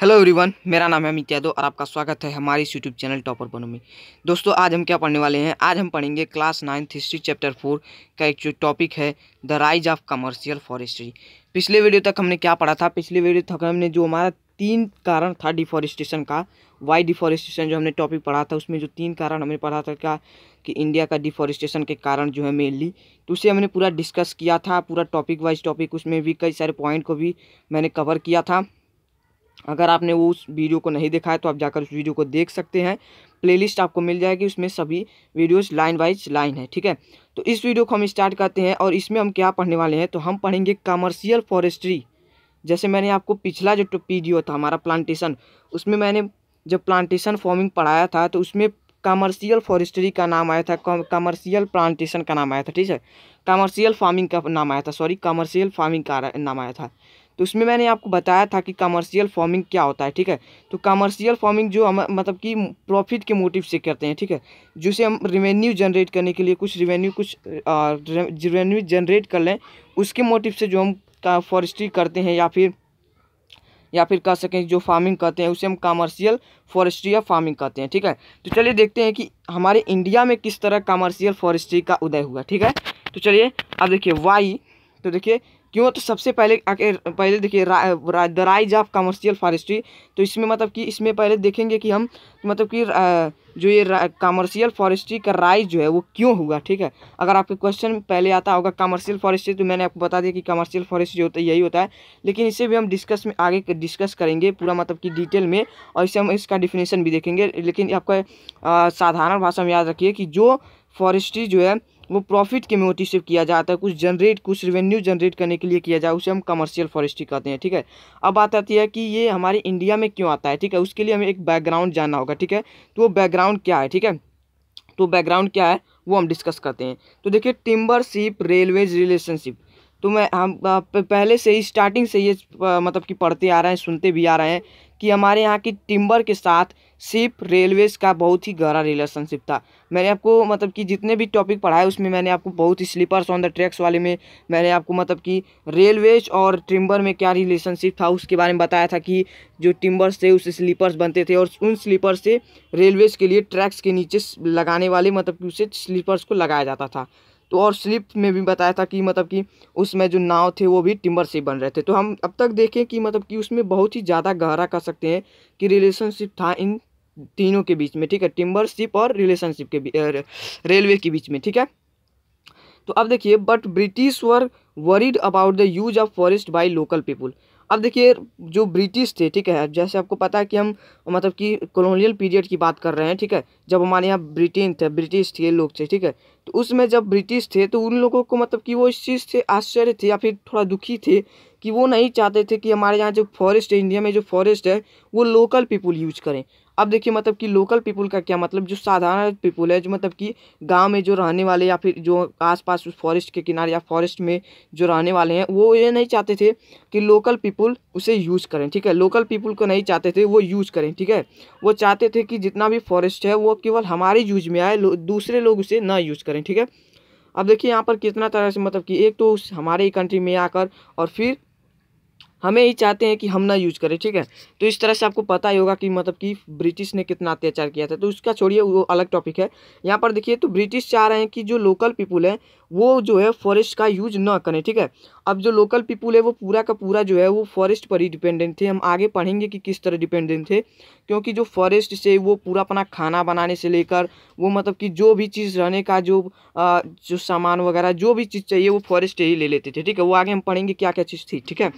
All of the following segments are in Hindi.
हेलो एवरीवन मेरा नाम है अमित यादव और आपका स्वागत है हमारे इस यूट्यूब चैनल टॉपर बनो में दोस्तों आज हम क्या पढ़ने वाले हैं आज हम पढ़ेंगे class ninth history chapter four का एक जो टॉपिक है the rise of commercial forestry पिछले वीडियो तक हमने क्या पढ़ा था पिछले वीडियो तक हमने जो हमारा तीन कारण था डिफॉरेस्टेशन का वाई डिफॉरेस्टेशन जो हमने टॉपिक पढ़ा था उसमें जो तीन कारण हमने पढ़ा था क्या कि इंडिया का डिफॉरेस्टेशन के कारण जो है मेनली तो उसे हमने पूरा डिस्कस किया था पूरा टॉपिक वाइज टॉपिक उसमें भी कई सारे पॉइंट को भी मैंने कवर किया था अगर आपने वो उस वीडियो को नहीं देखा है तो आप जाकर उस वीडियो को देख सकते हैं प्लेलिस्ट आपको मिल जाएगी उसमें सभी वीडियोस लाइन वाइज लाइन है ठीक है तो इस वीडियो को हम स्टार्ट करते हैं और इसमें हम क्या पढ़ने वाले हैं तो हम पढ़ेंगे कमर्शियल फॉरेस्ट्री जैसे मैंने आपको पिछला जो वीडियो था हमारा प्लांटेशन उसमें मैंने जब प्लांटेशन फॉर्मिंग पढ़ाया था तो उसमें कमर्शियल फॉरेस्ट्री का नाम आया था कमर्शियल प्लांटेशन का नाम आया था ठीक है कमर्शियल फार्मिंग का नाम आया था सॉरी कमर्शियल फार्मिंग का नाम आया था तो उसमें मैंने आपको बताया था कि कमर्शियल फार्मिंग क्या होता है ठीक है तो कमर्शियल फार्मिंग जो हम मतलब कि प्रॉफिट के मोटिव से करते हैं ठीक है जिसे हम रेवेन्यू जनरेट करने के लिए कुछ रेवेन्यू कुछ रेवेन्यू जनरेट कर लें उसके मोटिव से जो हम फॉरेस्ट्री करते हैं या फिर या फिर कह सकें जो फार्मिंग करते हैं उसे हम कमर्शियल फॉरेस्ट्री या फार्मिंग कहते हैं ठीक है तो चलिए देखते हैं कि हमारे इंडिया में किस तरह कमर्शियल फॉरेस्ट्री का उदय हुआ ठीक है तो चलिए अब देखिए वाई तो देखिए क्यों तो सबसे पहले पहले देखिए the rise of commercial forestry तो इसमें मतलब कि इसमें पहले देखेंगे कि हम मतलब कि जो ये कमर्शियल फॉरेस्ट्री का राइज जो है वो क्यों हुआ ठीक है अगर आपके क्वेश्चन पहले आता होगा कमर्शियल फॉरेस्ट्री तो मैंने आपको बता दिया कि कमर्शियल फॉरेस्ट्री होता है यही होता है लेकिन इसे भी हम डिस्कस में आगे डिस्कस करेंगे पूरा मतलब कि डिटेल में और इसे हम इसका डिफिनेशन भी देखेंगे लेकिन आपका साधारण भाषा में याद रखिए कि जो फॉरेस्ट्री जो है वो प्रॉफिट के मोटिव से किया जाता है कुछ जनरेट कुछ रेवेन्यू जनरेट करने के लिए किया जाए उसे हम कमर्शियल फॉरेस्ट्री कहते हैं ठीक है अब बात आती है कि ये हमारे इंडिया में क्यों आता है ठीक है उसके लिए हमें एक बैकग्राउंड जानना होगा ठीक है तो वो बैकग्राउंड क्या है ठीक है तो बैकग्राउंड क्या है वो हम डिस्कस करते हैं तो देखिए टिम्बरशिप रेलवेज रिलेशनशिप तो मैं हम पहले से ही स्टार्टिंग से ये मतलब कि पढ़ते आ रहे हैं सुनते भी आ रहे हैं कि हमारे यहाँ की टिम्बर के साथ सिर्फ रेलवेज़ का बहुत ही गहरा रिलेशनशिप था मैंने आपको मतलब कि जितने भी टॉपिक पढ़ाए उसमें मैंने आपको बहुत ही स्लीपर्स ऑन द ट्रैक्स वाले में मैंने आपको मतलब कि रेलवेज और टिम्बर में क्या रिलेशनशिप था उसके बारे में बताया था कि जो टिम्बर्स थे उससे स्लीपर्स बनते थे और उन स्लीपर्स से रेलवेज के लिए ट्रैक्स के नीचे लगाने वाले मतलब कि उसे स्लीपर्स को लगाया जाता था तो और स्लिप में भी बताया था कि मतलब कि उसमें जो नाव थे वो भी टिम्बर से बन रहे थे तो हम अब तक देखें कि मतलब कि उसमें बहुत ही ज़्यादा गहरा कर सकते हैं कि रिलेशनशिप था इन तीनों के बीच में ठीक है टिम्बरशिप और रिलेशनशिप के रेलवे के बीच में ठीक है तो अब देखिए but British were worried about the use of forest by local people अब देखिए जो ब्रिटिश थे ठीक है जैसे आपको पता है कि हम मतलब कि कॉलोनियल पीरियड की बात कर रहे हैं ठीक है जब हमारे यहाँ ब्रिटेन थे ब्रिटिश थे लोग थे ठीक है तो उसमें जब ब्रिटिश थे तो उन लोगों को मतलब कि वो इस चीज़ से आश्चर्य थे या फिर थोड़ा दुखी थे कि वो नहीं चाहते थे कि हमारे यहाँ जो फॉरेस्ट है इंडिया में जो फॉरेस्ट है वो लोकल पीपुल यूज करें अब देखिए मतलब कि लोकल पीपुल का क्या मतलब जो साधारण पीपुल है जो मतलब कि गांव में जो रहने वाले या फिर जो आसपास उस फॉरेस्ट के किनारे या फॉरेस्ट में जो रहने वाले हैं वो ये नहीं चाहते थे कि लोकल पीपुल उसे यूज़ करें ठीक है लोकल पीपुल को नहीं चाहते थे वो यूज़ करें ठीक है वो चाहते थे कि जितना भी फॉरेस्ट है वो केवल हमारे यूज में आए लो, दूसरे लोग उसे ना यूज़ करें ठीक है अब देखिए यहाँ पर कितना तरह से मतलब कि एक तो उस हमारे कंट्री में आकर और फिर हमें ही चाहते हैं कि हम ना यूज करें ठीक है तो इस तरह से आपको पता ही होगा कि मतलब कि ब्रिटिश ने कितना अत्याचार किया था तो उसका छोड़िए वो अलग टॉपिक है यहाँ पर देखिए तो ब्रिटिश चाह रहे हैं कि जो लोकल पीपुल हैं वो जो है फॉरेस्ट का यूज ना करें ठीक है अब जो लोकल पीपुल है वो पूरा का पूरा जो है वो फॉरेस्ट पर ही डिपेंडेंट थे हम आगे पढ़ेंगे कि किस तरह डिपेंडेंट थे क्योंकि जो फॉरेस्ट से वो पूरा अपना खाना बनाने से लेकर वो मतलब कि जो भी चीज़ रहने का जो आ, जो सामान वगैरह जो भी चीज़ चाहिए वो फॉरेस्ट ही ले लेते थे ठीक है वो आगे हम पढ़ेंगे क्या क्या चीज़ थी ठीक है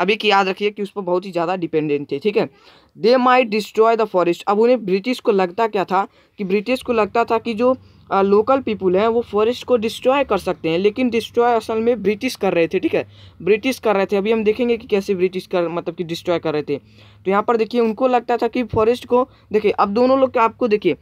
अभी की याद रखिए कि उस पर बहुत ही ज़्यादा डिपेंडेंट थे ठीक है they might destroy the forest अब उन्हें ब्रिटिश को लगता क्या था कि ब्रिटिश को लगता था कि जो लोकल पीपुल हैं वो फॉरेस्ट को डिस्ट्रॉय कर सकते हैं लेकिन डिस्ट्रॉय असल में ब्रिटिश कर रहे थे ठीक है ब्रिटिश कर रहे थे अभी हम देखेंगे कि कैसे ब्रिटिश कर मतलब कि डिस्ट्रॉय कर रहे थे तो यहाँ पर देखिए उनको लगता था कि फॉरेस्ट को देखिए अब दोनों लोग का आपको देखिए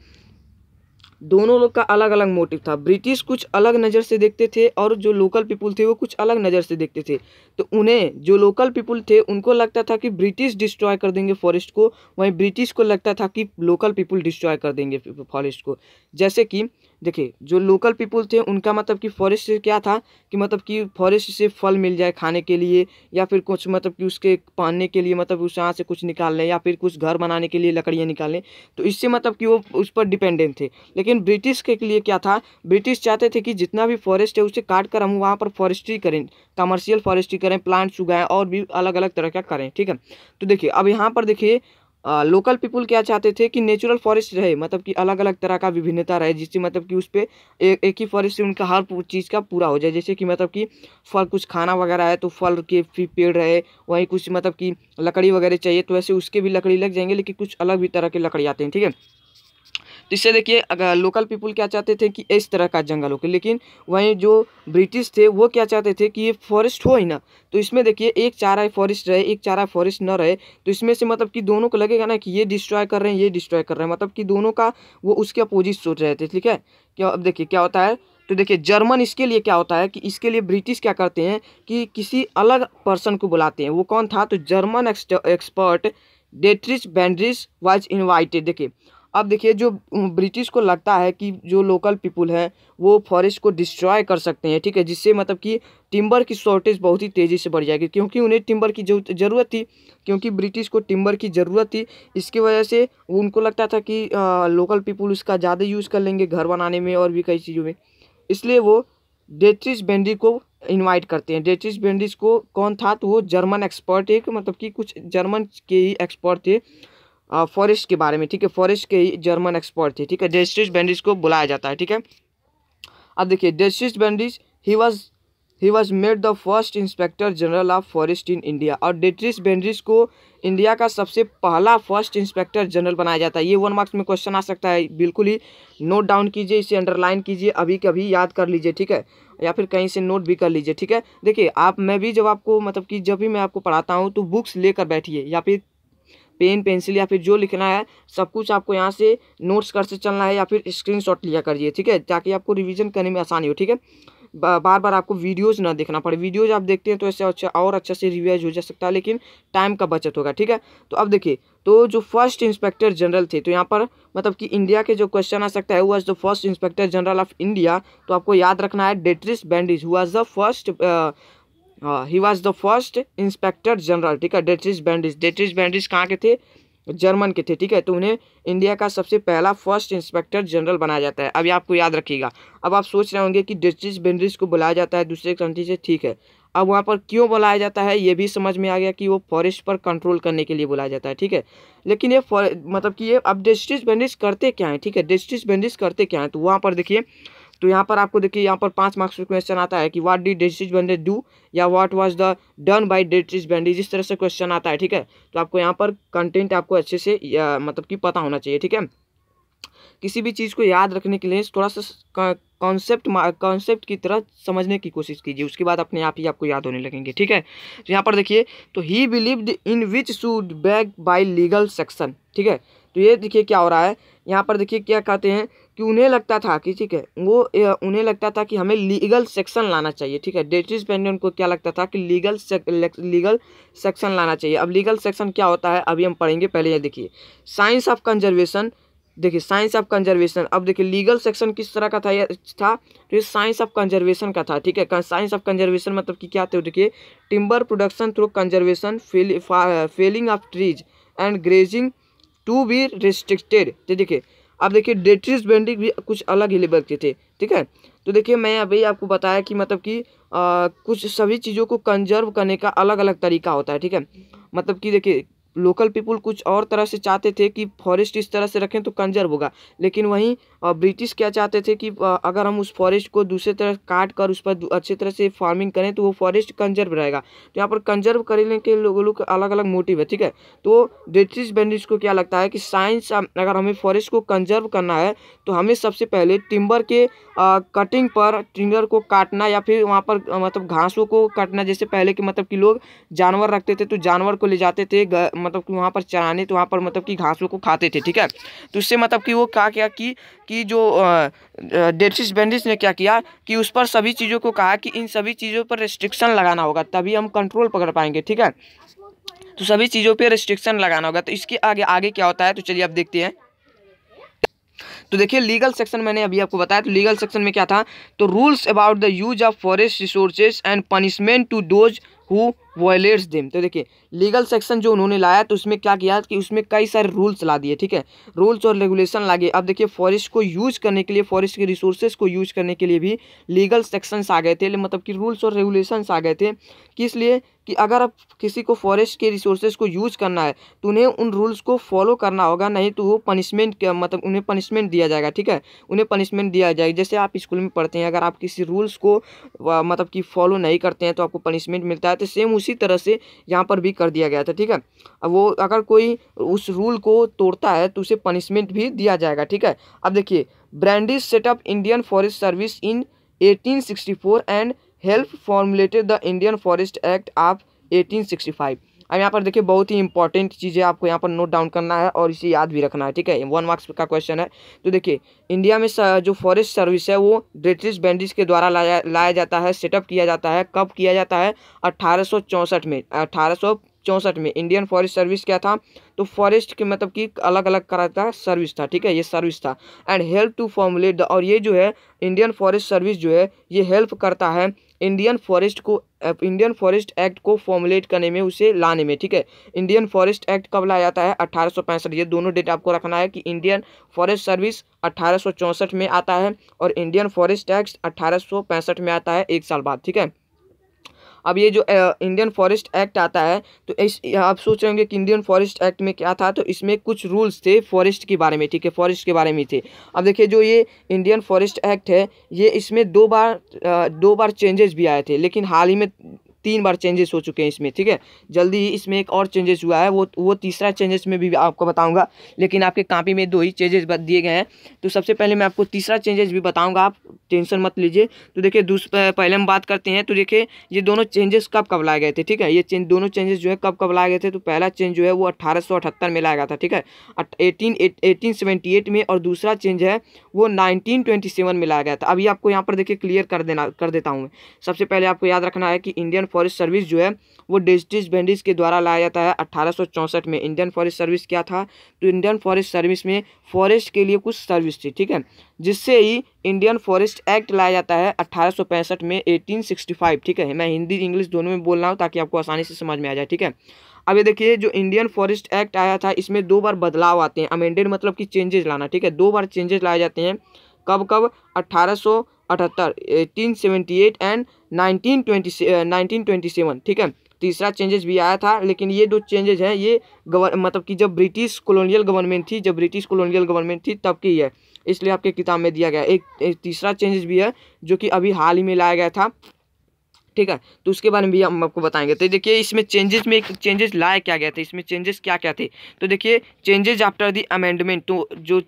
दोनों लोग का अलग अलग मोटिव था ब्रिटिश कुछ अलग नज़र से देखते थे और जो लोकल पीपुल थे वो कुछ अलग नज़र से देखते थे तो उन्हें जो लोकल पीपुल थे उनको लगता था कि ब्रिटिश डिस्ट्रॉय कर देंगे फॉरेस्ट को वहीं ब्रिटिश को लगता था कि लोकल पीपुल डिस्ट्रॉय कर देंगे फॉरेस्ट को जैसे कि देखिए जो लोकल पीपल थे उनका मतलब कि फॉरेस्ट से क्या था कि मतलब कि फॉरेस्ट से फल मिल जाए खाने के लिए या फिर कुछ मतलब कि उसके पहनने के लिए मतलब उस यहाँ से कुछ निकाल लें या फिर कुछ घर बनाने के लिए लकड़ियाँ निकाल लें तो इससे मतलब कि वो उस पर डिपेंडेंट थे लेकिन ब्रिटिश के लिए क्या था ब्रिटिश चाहते थे कि जितना भी फॉरेस्ट है उसे काट कर हम वहाँ पर फॉरेस्ट्री करें कमर्शियल फॉरेस्ट्री करें प्लांट्स उगाएँ और भी अलग अलग तरह का करें ठीक है तो देखिए अब यहाँ पर देखिए लोकल पीपल क्या चाहते थे कि नेचुरल फॉरेस्ट रहे मतलब कि अलग अलग तरह का विभिन्नता रहे जिससे मतलब कि उस पर एक एक ही फॉरेस्ट से उनका हर चीज़ का पूरा हो जाए जैसे कि मतलब कि फल कुछ खाना वगैरह है तो फल के फिर पेड़ रहे वहीं कुछ मतलब कि लकड़ी वगैरह चाहिए तो वैसे उसके भी लकड़ी लग जाएंगे लेकिन कुछ अलग भी तरह के लकड़ी आते हैं ठीक है तो इससे देखिए अगर लोकल पीपल क्या चाहते थे कि इस तरह का जंगल हो लेकिन वहीं जो ब्रिटिश थे वो क्या चाहते थे कि ये फॉरेस्ट हो ही ना तो इसमें देखिए एक चारा फॉरेस्ट रहे एक चारा फॉरेस्ट ना रहे तो इसमें से मतलब कि दोनों को लगेगा ना कि ये डिस्ट्रॉय कर रहे हैं ये डिस्ट्रॉय कर रहे हैं मतलब कि दोनों का वो उसके अपोजिट सोच रहे थे ठीक है क्या अब देखिए क्या होता है तो देखिए जर्मन इसके लिए क्या होता है कि इसके लिए ब्रिटिश क्या करते हैं कि किसी अलग पर्सन को बुलाते हैं वो कौन था तो German expert Dietrich Brandis was invited देखिए अब देखिए जो ब्रिटिश को लगता है कि जो लोकल पीपुल है वो फॉरेस्ट को डिस्ट्रॉय कर सकते हैं ठीक है जिससे मतलब कि टिम्बर की शॉर्टेज बहुत ही तेज़ी से बढ़ जाएगी क्योंकि उन्हें टिम्बर की ज़रूरत थी क्योंकि ब्रिटिश को टिम्बर की ज़रूरत थी इसकी वजह से उनको लगता था कि आ, लोकल पीपुल उसका ज़्यादा यूज़ कर लेंगे घर बनाने में और भी कई चीज़ों में इसलिए वो डेट्रिस बेंडी को इनवाइट करते हैं डेट्रिस बेंडिस को कौन था तो वो जर्मन एक्सपर्ट एक मतलब कि कुछ जर्मन के ही एक्सपर्ट थे फॉरेस्ट के बारे में ठीक है फॉरेस्ट के जर्मन एक्सपर्ट थे ठीक है डेस्टिस बैंडिज को बुलाया जाता है ठीक है अब देखिए डेस्टिस बैंडिज ही was he was made the first inspector general of forest in India और डेट्रिस बेंड्रिस को इंडिया का सबसे पहला फर्स्ट इंस्पेक्टर जनरल बनाया जाता है ये वन मार्क्स में क्वेश्चन आ सकता है बिल्कुल ही नोट डाउन कीजिए इसे अंडरलाइन कीजिए अभी कभी याद कर लीजिए ठीक है या फिर कहीं से नोट भी कर लीजिए ठीक है देखिए आप मैं भी जब आपको मतलब कि जब भी मैं आपको पढ़ाता हूँ तो बुक्स लेकर बैठिए या फिर पेन पेंसिल या फिर जो लिखना है सब कुछ आपको यहाँ से नोट्स कर से चलना है या फिर स्क्रीन लिया करिए ठीक है ताकि आपको रिविज़न करने में आसानी हो ठीक है बार बार आपको वीडियोज़ ना देखना पड़े वीडियोज़ आप देखते हैं तो ऐसे अच्छा और अच्छा से रिवाइज हो जा सकता है लेकिन टाइम का बचत होगा ठीक है तो अब देखिए तो जो फर्स्ट इंस्पेक्टर जनरल थे तो यहाँ पर मतलब कि इंडिया के जो क्वेश्चन आ सकता है वो as the first inspector general of India तो आपको याद रखना है डेट्रिस बैंडिज हुआ the first he was the first inspector general ठीक है डेटिस बैंडिस डेटिस बैंडिस कहाँ के थे जर्मन के थे ठीक है तो उन्हें इंडिया का सबसे पहला फर्स्ट इंस्पेक्टर जनरल बनाया जाता है अभी आपको याद रखिएगा अब आप सोच रहे होंगे कि डेट्रिस बेंड्रिस को बुलाया जाता है दूसरे कंट्री से ठीक है अब वहाँ पर क्यों बुलाया जाता है ये भी समझ में आ गया कि वो फॉरेस्ट पर कंट्रोल करने के लिए बुलाया जाता है ठीक है लेकिन ये मतलब कि ये अब डेस्ट्रिस बेंडिस करते क्या है ठीक है डेस्ट्रिस बेंडिस करते क्या है तो वहाँ पर देखिए तो यहाँ पर आपको देखिए यहाँ पर पाँच मार्क्स क्वेश्चन आता है कि what did Dietrich Brandis do या what was the done by Dietrich Brandis इस तरह से क्वेश्चन आता है ठीक है तो आपको यहाँ पर कंटेंट आपको अच्छे से मतलब कि पता होना चाहिए ठीक है किसी भी चीज़ को याद रखने के लिए थोड़ा सा कॉन्सेप्ट कॉन्सेप्ट की तरह समझने की कोशिश कीजिए उसके बाद अपने आप ही आपको याद होने लगेंगे ठीक है तो यहाँ पर देखिए तो he believed in which should back by legal section ठीक है तो ये देखिए क्या हो रहा है यहाँ पर देखिए क्या कहते हैं कि उन्हें लगता था कि ठीक है वो उन्हें लगता था कि हमें लीगल सेक्शन लाना चाहिए ठीक है डेटिस पेंडेंट को क्या लगता था कि लीगल लीगल सेक्शन लाना चाहिए अब लीगल सेक्शन क्या होता है अभी हम पढ़ेंगे पहले ये देखिए साइंस ऑफ कंजर्वेशन देखिए साइंस ऑफ कंजर्वेशन अब देखिए लीगल सेक्शन किस तरह का था ये था तो ये साइंस ऑफ कंजर्वेशन का था ठीक है साइंस ऑफ कंजर्वेशन मतलब कि क्या थे देखिए timber production through conservation felling of trees and grazing to be restricted देखिए अब देखिए डेट्रिस बेंडिक भी कुछ अलग ही लेवल के थे ठीक है तो देखिए मैं अभी आपको बताया कि मतलब कि कुछ सभी चीज़ों को कंजर्व करने का अलग अलग तरीका होता है ठीक है मतलब कि देखिए लोकल पीपुल कुछ और तरह से चाहते थे कि फॉरेस्ट इस तरह से रखें तो कंजर्व होगा लेकिन वहीं ब्रिटिश क्या चाहते थे कि अगर हम उस फॉरेस्ट को दूसरे तरह काट कर उस पर अच्छे तरह से फार्मिंग करें तो वो फॉरेस्ट कंजर्व रहेगा तो यहाँ पर कंजर्व करने के लोगों का अलग अलग मोटिव है ठीक है तो ब्रिटिश बैंडिज को क्या लगता है कि साइंस अगर हमें फॉरेस्ट को कंजर्व करना है तो हमें सबसे पहले टिम्बर के आ, कटिंग पर टिंगर को काटना या फिर वहाँ पर मतलब घासों को काटना जैसे पहले के मतलब कि लोग जानवर रखते थे तो जानवर को ले जाते थे मतलब कि वहाँ पर चराने तो वहाँ पर मतलब कि घासों को खाते थे ठीक है तो उससे मतलब कि वो क्या किया कि कि जो डेटिस बैंडिस ने क्या किया कि उस पर सभी चीज़ों को कहा कि इन सभी चीज़ों पर रिस्ट्रिक्शन लगाना होगा तभी हम कंट्रोल पकड़ पाएंगे ठीक है तो सभी चीज़ों पर रिस्ट्रिक्शन लगाना होगा तो इसके आगे आगे क्या होता है तो चलिए आप देखते हैं तो देखिए लीगल सेक्शन मैंने अभी आपको बताया तो लीगल सेक्शन में क्या था तो rules about the use of forest resources and punishment to those who violates them तो देखिए लीगल सेक्शन जो उन्होंने लाया तो उसमें क्या किया कि उसमें कई सारे रूल्स ला दिए ठीक है रूल्स और रेगुलेशन ला गए अब देखिए फॉरेस्ट को यूज करने के लिए फॉरेस्ट के रिसोर्सेज को यूज करने के लिए भी लीगल सेक्शंस आ गए थे मतलब कि रूल्स और रेगुलेशंस आ गए थे कि इसलिए कि अगर आप किसी को फॉरेस्ट के रिसोर्सेज को यूज करना है तो उन्हें उन रूल्स को फॉलो करना होगा नहीं तो वो पनिशमेंट मतलब उन्हें पनिशमेंट दिया जाएगा ठीक है उन्हें पनिशमेंट दिया जाएगा जैसे आप स्कूल में पढ़ते हैं अगर आप किसी रूल्स को मतलब कि फॉलो नहीं करते हैं तो आपको पनिशमेंट मिलता है तो सेम उसी उसी तरह से यहाँ पर भी कर दिया गया था ठीक है अब वो अगर कोई उस रूल को तोड़ता है तो उसे पनिशमेंट भी दिया जाएगा ठीक है अब देखिए Brandis set up Indian Forest Service in 1864 and help formulated the Indian Forest Act of 1865 अब यहाँ पर देखिए बहुत ही इंपॉर्टेंट चीज़ें आपको यहाँ पर नोट डाउन करना है और इसे याद भी रखना है ठीक है वन मार्क्स का क्वेश्चन है तो देखिए इंडिया में जो फॉरेस्ट सर्विस है वो ब्रिटिश बैंडिस के द्वारा लाया लाया जाता है सेटअप किया जाता है कब किया जाता है अट्ठारह में अट्ठारह चौंसठ में इंडियन फॉरेस्ट सर्विस क्या था तो फॉरेस्ट के मतलब कि अलग अलग कराता है सर्विस था ठीक है ये सर्विस था एंड हेल्प टू फॉर्मुलेट और ये जो है इंडियन फॉरेस्ट सर्विस जो है ये हेल्प करता है इंडियन फॉरेस्ट को इंडियन फॉरेस्ट एक्ट को फॉर्मुलेट करने में उसे लाने में ठीक है इंडियन फॉरेस्ट एक्ट कब लाया जाता है अठारह ये दोनों डेट आपको रखना है कि इंडियन फॉरेस्ट सर्विस अठारह में आता है और इंडियन फॉरेस्ट एक्ट अठारह में आता है एक साल बाद ठीक है अब ये जो इंडियन फॉरेस्ट एक्ट आता है तो इस आप सोच रहे होंगे कि इंडियन फॉरेस्ट एक्ट में क्या था तो इसमें कुछ रूल्स थे फॉरेस्ट के बारे में ठीक है फॉरेस्ट के बारे में थे अब देखिए जो ये इंडियन फॉरेस्ट एक्ट है ये इसमें दो बार दो बार चेंजेस भी आए थे लेकिन हाल ही में तीन बार चेंजेस हो चुके हैं इसमें ठीक है जल्दी ही इसमें एक और चेंजेस हुआ है वो वो तीसरा चेंजेस में भी आपको बताऊंगा लेकिन आपके कापी में दो ही चेंजेस दिए गए हैं तो सबसे पहले मैं आपको तीसरा चेंजेस भी बताऊँगा आप टेंशन मत लीजिए तो देखिए पहले हम बात करते हैं तो देखिए ये दोनों चेंजेस कब कब लाए गए थे ठीक है ये दोनों चेंजेस जो है कब कब लाए गए थे तो पहला चेंज जो है वो अट्ठारह में लाया गया था ठीक है एटीन एटीन में और दूसरा चेंज है वो नाइनटीन में लाया गया था अभी आपको यहाँ पर देखिए क्लियर कर देना कर देता हूँ मैं सबसे पहले आपको याद रखना है कि इंडियन फॉरेस्ट सर्विस जो है वो डिजिटिस बेंडिस के द्वारा लाया जाता है अट्ठारह में इंडियन फॉरेस्ट सर्विस क्या था तो इंडियन फॉरेस्ट सर्विस में फॉरेस्ट के लिए कुछ सर्विस थी ठीक है जिससे ही इंडियन फॉरेस्ट एक्ट लाया जाता है अट्ठारह में 1865 ठीक है मैं हिंदी इंग्लिश दोनों में बोल रहा हूँ ताकि आपको आसानी से समझ में आ जाए ठीक है अब ये देखिए जो इंडियन फॉरेस्ट एक्ट आया था इसमें दो बार बदलाव आते हैं अमेंडेड मतलब कि चेंजेस लाना ठीक है दो बार चेंजेस लाए जाते हैं कब कब अट्ठारह अठहत्तर eighteen seventy eight and nineteen twenty nineteen twenty seven ठीक है तीसरा चेंजेस भी आया था लेकिन ये दो चेंजेस हैं ये गवर मतलब कि जब ब्रिटिश कॉलोनियल गवर्नमेंट थी जब ब्रिटिश कॉलोनियल गवर्नमेंट थी तब की है इसलिए आपके किताब में दिया गया एक, एक तीसरा चेंजेस भी है जो कि अभी हाल ही में लाया गया था ठीक है तो उसके बारे में भी हम आपको बताएंगे तो देखिए इसमें चेंजेस में चेंजेस लाया क्या गया था इसमें चेंजेस क्या क्या थे तो देखिए चेंजेज आफ्टर दी अमेंडमेंट तो जो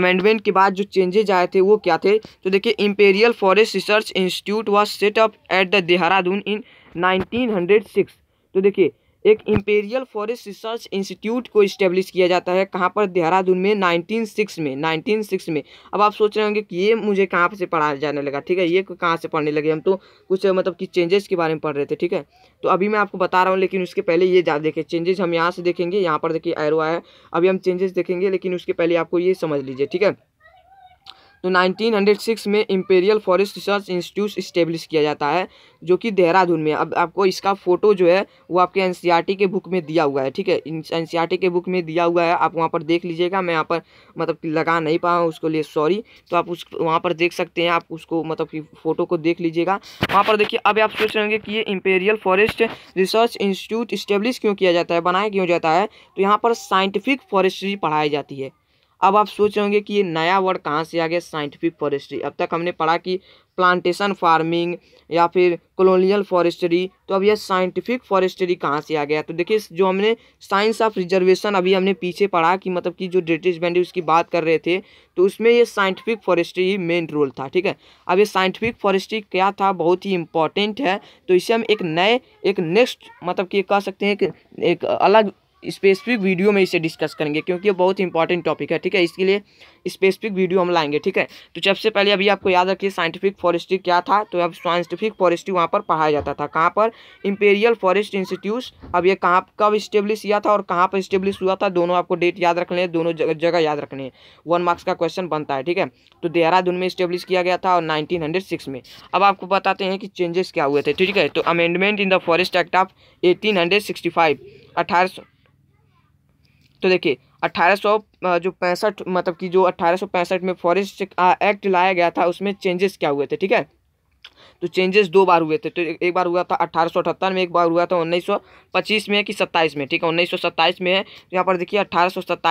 अमेंडमेंट के बाद जो चेंजेज आए थे वो क्या थे तो देखिए Imperial Forest Research Institute was set up at the Dehradun in nineteen तो देखिए एक इम्पेरियल फॉरेस्ट रिसर्च इंस्टीट्यूट को इस्टेब्लिश किया जाता है कहाँ पर देहरादून में नाइनटीन सिक्स में नाइनटीन सिक्स में अब आप सोच रहे होंगे कि ये मुझे कहाँ से पढ़ाया जाने लगा ठीक है ये कहाँ से पढ़ने लगे हम तो कुछ मतलब कि चेंजेस के बारे में पढ़ रहे थे ठीक है तो अभी मैं आपको बता रहा हूँ लेकिन उसके पहले ये जा देखें चेंजेस हम यहाँ से देखेंगे यहाँ पर देखिए एरो आया अभी हम चेंजेस देखेंगे लेकिन उसके पहले आपको ये समझ लीजिए ठीक है तो 1906 में Imperial Forest Research Institute establish किया जाता है जो कि देहरादून में अब आपको इसका फोटो जो है वो आपके एन e के बुक में दिया हुआ है ठीक है एनसीईआरटी e के बुक में दिया हुआ है आप वहाँ पर देख लीजिएगा मैं यहाँ पर मतलब कि लगा नहीं पाऊँ उसको लिए सॉरी तो आप उस वहाँ पर देख सकते हैं आप उसको मतलब कि फ़ोटो को देख लीजिएगा वहाँ पर देखिए अब आप सोच रहे होंगे कि ये Imperial Forest Research Institute establish क्यों किया जाता है बनाया क्यों जाता है तो यहाँ पर साइंटिफिक फॉरेस्ट्री पढ़ाई जाती है अब आप सोच रहे होंगे कि ये नया वर्ड कहाँ से आ गया साइंटिफिक फॉरेस्ट्री अब तक हमने पढ़ा कि प्लांटेशन फार्मिंग या फिर कॉलोनियल फॉरेस्ट्री तो अब यह साइंटिफिक फॉरेस्ट्री कहाँ से आ गया तो देखिए जो हमने साइंस ऑफ रिजर्वेशन अभी हमने पीछे पढ़ा कि मतलब कि जो ब्रिटिश बैंडी उसकी बात कर रहे थे तो उसमें ये साइंटिफिक फॉरेस्ट्री ही मेन रोल था ठीक है अब ये साइंटिफिक फॉरेस्ट्री क्या था बहुत ही इंपॉर्टेंट है तो इसे हम एक नए एक नेक्स्ट मतलब कि कह सकते हैं कि एक अलग स्पेसिफिक वीडियो में इसे डिस्कस करेंगे क्योंकि ये बहुत इंपॉर्टेंट टॉपिक है ठीक है इसके लिए स्पेसिफिक वीडियो हम लाएंगे ठीक है तो सबसे पहले अभी आपको याद रखिए साइंटिफिक फॉरेस्ट्री क्या था तो अब साइंटिफिक फॉरेस्ट्री वहाँ पर पढ़ाया जाता था कहाँ पर इंपेरियल फॉरेस्ट इंस्टीट्यूट अब ये कहाँ कब स्टेब्लिश किया था और कहाँ पर स्टेब्लिश हुआ था दोनों आपको डेट याद रख लें दोनों जगह याद रखने वन मार्क्स का क्वेश्चन बनता है ठीक है तो देहरादून में स्टेब्लिश किया गया था और नाइनटीन में अब आपको बताते हैं कि चेंजेस क्या हुए थे ठीक है तो amendment in the Forest Act of eighteen hundred sixty five अठारह तो देखिए अट्ठारह जो पैंसठ मतलब कि जो अट्ठारह में फॉरेस्ट एक्ट लाया गया था उसमें चेंजेस क्या हुए थे ठीक है तो चेंजेस दो बार हुए थे तो एक बार हुआ था अठारह में एक बार हुआ था उन्नीस में कि सत्ताईस में ठीक है उन्नीस में है तो यहाँ पर देखिए अठारह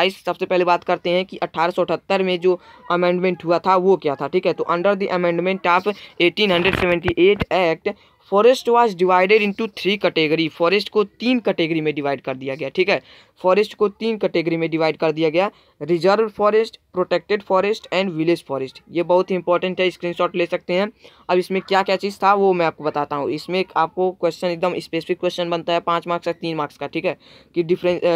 सबसे पहले बात करते हैं कि अठारह में जो अमेंडमेंट हुआ था वो क्या था ठीक है तो under the amendment of eighteen act forest was divided into three category forest को तीन कैटेगरी में डिवाइड कर दिया गया ठीक है फॉरेस्ट को तीन कैटेगरी में डिवाइड कर दिया गया reserve forest protected forest and village forest ये बहुत ही इंपॉर्टेंट है स्क्रीनशॉट ले सकते हैं अब इसमें क्या क्या क्या चीज़ था वो मैं आपको बताता हूँ इसमें आपको क्वेश्चन एकदम स्पेसिफिक क्वेश्चन बनता है पाँच मार्क्स का तीन मार्क्स का ठीक है कि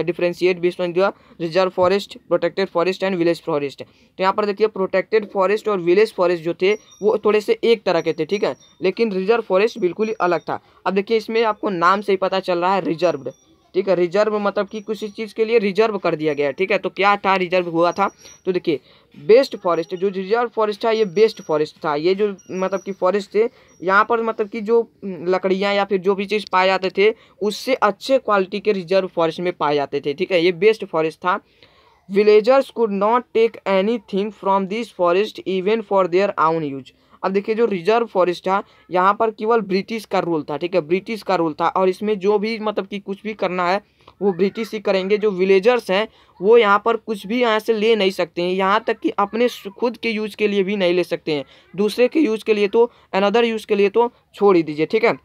differentiate between the reserve forest protected forest and village forest तो यहाँ पर देखिए प्रोटेक्टेड फॉरेस्ट और विलेज फॉरेस्ट जो थे वो थोड़े से एक तरह के थे ठीक है लेकिन रिजर्व फॉरेस्ट बिल्कुल ही अलग था अब देखिए इसमें आपको नाम से ही पता चल रहा है रिजर्व्ड ठीक है रिजर्व मतलब कि किसी चीज़ के लिए रिजर्व कर दिया गया है ठीक है तो क्या था रिजर्व हुआ था तो देखिए बेस्ट फॉरेस्ट जो रिजर्व फॉरेस्ट था ये बेस्ट फॉरेस्ट था ये जो मतलब कि फॉरेस्ट थे यहाँ पर मतलब कि जो लकड़ियाँ या फिर जो भी चीज़ पाए जाते थे उससे अच्छे क्वालिटी के रिजर्व फॉरेस्ट में पाए जाते थे ठीक है ये बेस्ट फॉरेस्ट था villagers could not take anything from this forest even for their own use अब देखिए जो रिजर्व फॉरेस्ट था यहाँ पर केवल ब्रिटिश का रूल था ठीक है ब्रिटिश का रूल था और इसमें जो भी मतलब कि कुछ भी करना है वो ब्रिटिश ही करेंगे जो विलेजर्स हैं वो यहाँ पर कुछ भी यहाँ से ले नहीं सकते हैं यहाँ तक कि अपने खुद के यूज़ के लिए भी नहीं ले सकते हैं दूसरे के यूज़ के लिए तो अनदर यूज़ के लिए तो छोड़ ही दीजिए ठीक है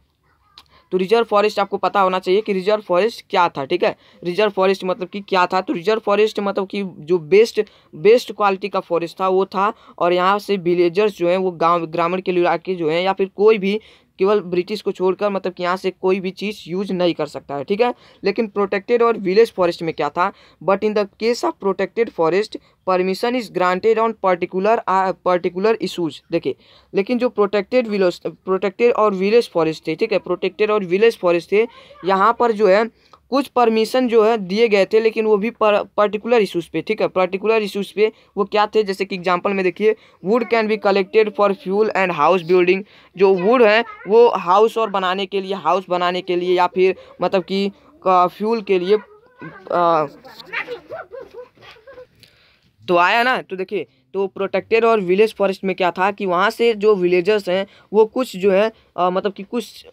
तो रिजर्व फॉरेस्ट आपको पता होना चाहिए कि रिजर्व फॉरेस्ट क्या था ठीक है रिजर्व फॉरेस्ट मतलब कि क्या था तो रिजर्व फॉरेस्ट मतलब कि जो बेस्ट बेस्ट क्वालिटी का फॉरेस्ट था वो था और यहाँ से विलेजर्स जो हैं वो गाँव ग्रामीण के इलाके जो हैं या फिर कोई भी केवल ब्रिटिश को छोड़कर मतलब कि यहाँ से कोई भी चीज़ यूज नहीं कर सकता है ठीक है लेकिन प्रोटेक्टेड और विलेज फॉरेस्ट में क्या था but in the case of protected forest permission is granted on particular particular issues देखिए लेकिन जो प्रोटेक्टेड प्रोटेक्टेड और विलेज फॉरेस्ट थे ठीक है प्रोटेक्टेड और विलेज फॉरेस्ट थे यहाँ पर जो है कुछ परमिशन जो है दिए गए थे लेकिन वो भी पर्टिकुलर इशूज़ पे ठीक है पर्टिकुलर इशूज़ पे वो क्या थे जैसे कि एग्जांपल में देखिए wood can be collected for fuel and house building जो वुड है वो हाउस और बनाने के लिए हाउस बनाने के लिए या फिर मतलब कि फ्यूल के लिए आ, तो आया ना तो देखिए तो प्रोटेक्टेड और विलेज फॉरेस्ट में क्या था कि वहाँ से जो विलेजर्स हैं वो कुछ जो है आ, मतलब कि कुछ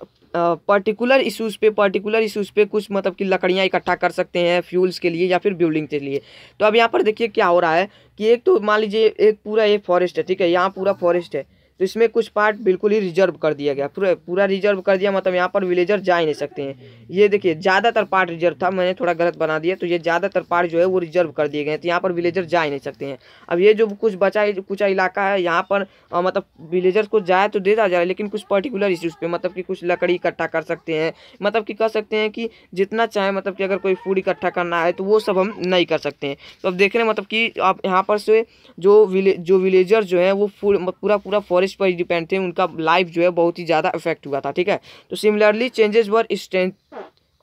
पर्टिकुलर इशूज़ पे पर्टिकुलर इशूज़ पे कुछ मतलब कि लकड़ियाँ इकट्ठा कर सकते हैं फ्यूल्स के लिए या फिर बिल्डिंग के लिए तो अब यहाँ पर देखिए क्या हो रहा है कि एक तो मान लीजिए एक पूरा ये फॉरेस्ट है ठीक है यहाँ पूरा फॉरेस्ट है तो इसमें कुछ पार्ट बिल्कुल ही रिजर्व कर दिया गया पूरा पूरा रिजर्व कर दिया मतलब यहाँ पर विलेजर जा ही नहीं सकते हैं ये देखिए ज़्यादातर पार्ट रिजर्व था मैंने थोड़ा गलत बना दिया तो ये ज़्यादातर पार्ट जो है वो रिजर्व कर दिए गए हैं तो यहाँ पर विलेजर जा ही नहीं सकते हैं अब ये जो कुछ बचा कुछ इलाका है यहाँ पर आ, मतलब विलेजर्स को जाए तो देता है लेकिन कुछ पर्टिकुलर इश्यूज़ पर मतलब कि कुछ लकड़ी इकट्ठा कर सकते हैं मतलब कि कह सकते हैं कि जितना चाहे मतलब कि अगर कोई फूड इकट्ठा करना है तो वो सब हम नहीं कर सकते हैं तो अब देख रहे हैं मतलब कि आप यहाँ पर से जो विले जो विलेजर जो है वो मतलब पूरा पूरा फॉरेस्ट बारिश पर डिपेंड थे उनका लाइफ जो है बहुत ही ज़्यादा इफेक्ट हुआ था ठीक है तो similarly changes were strength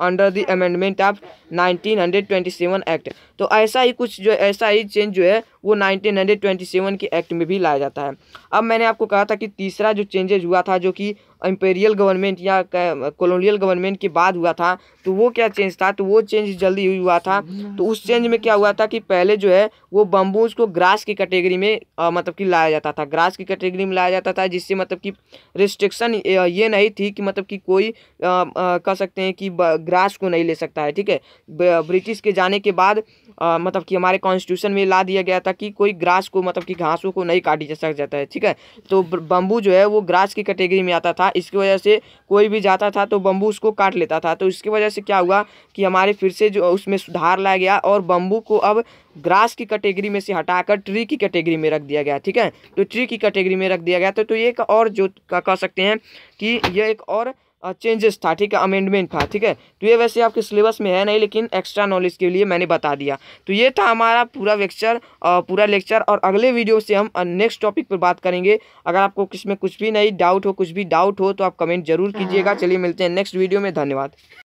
under the amendment of 1927 act तो ऐसा ही कुछ जो ऐसा ही चेंज जो है वो 1927 के एक्ट में भी लाया जाता है अब मैंने आपको कहा था कि तीसरा जो चेंजेज हुआ था जो कि इम्पेरियल गवर्नमेंट या कॉलोनियल गवर्नमेंट के बाद हुआ था तो वो क्या चेंज था तो वो चेंज जल्दी हुआ था तो उस चेंज में क्या हुआ था कि पहले जो है वो बम्बूज को ग्रास की कैटेगरी में आ, मतलब कि लाया जाता था ग्रास की कैटेगरी में लाया जाता था जिससे मतलब कि रिस्ट्रिक्शन ये नहीं थी कि मतलब कि कोई कह सकते हैं कि ग्रास को नहीं ले सकता है ठीक है ब्रिटिश के जाने के बाद मतलब कि हमारे कॉन्स्टिट्यूशन में ला दिया गया था कि कोई ग्रास को मतलब कि घासों को नहीं काटी जा जाता है ठीक है तो बम्बू जो है वो ग्रास की कैटेगरी में आता था इसकी वजह से कोई भी जाता था तो बम्बू उसको काट लेता था तो इसकी वजह से क्या हुआ कि हमारे फिर से जो उसमें सुधार लाया गया और बम्बू को अब ग्रास की कैटेगरी में से हटाकर ट्री की कैटेगरी में रख दिया गया ठीक है तो ट्री की कैटेगरी में रख दिया गया तो, तो ये एक और जो कह सकते हैं कि यह एक और चेंजेस था ठीक है अमेंडमेंट था ठीक है तो ये वैसे आपके सिलेबस में है नहीं लेकिन एक्स्ट्रा नॉलेज के लिए मैंने बता दिया तो ये था हमारा पूरा लेक्चर पूरा लेक्चर और अगले वीडियो से हम नेक्स्ट टॉपिक पर बात करेंगे अगर आपको किस में कुछ भी नहीं डाउट हो कुछ भी डाउट हो तो आप कमेंट जरूर कीजिएगा चलिए मिलते हैं नेक्स्ट वीडियो में धन्यवाद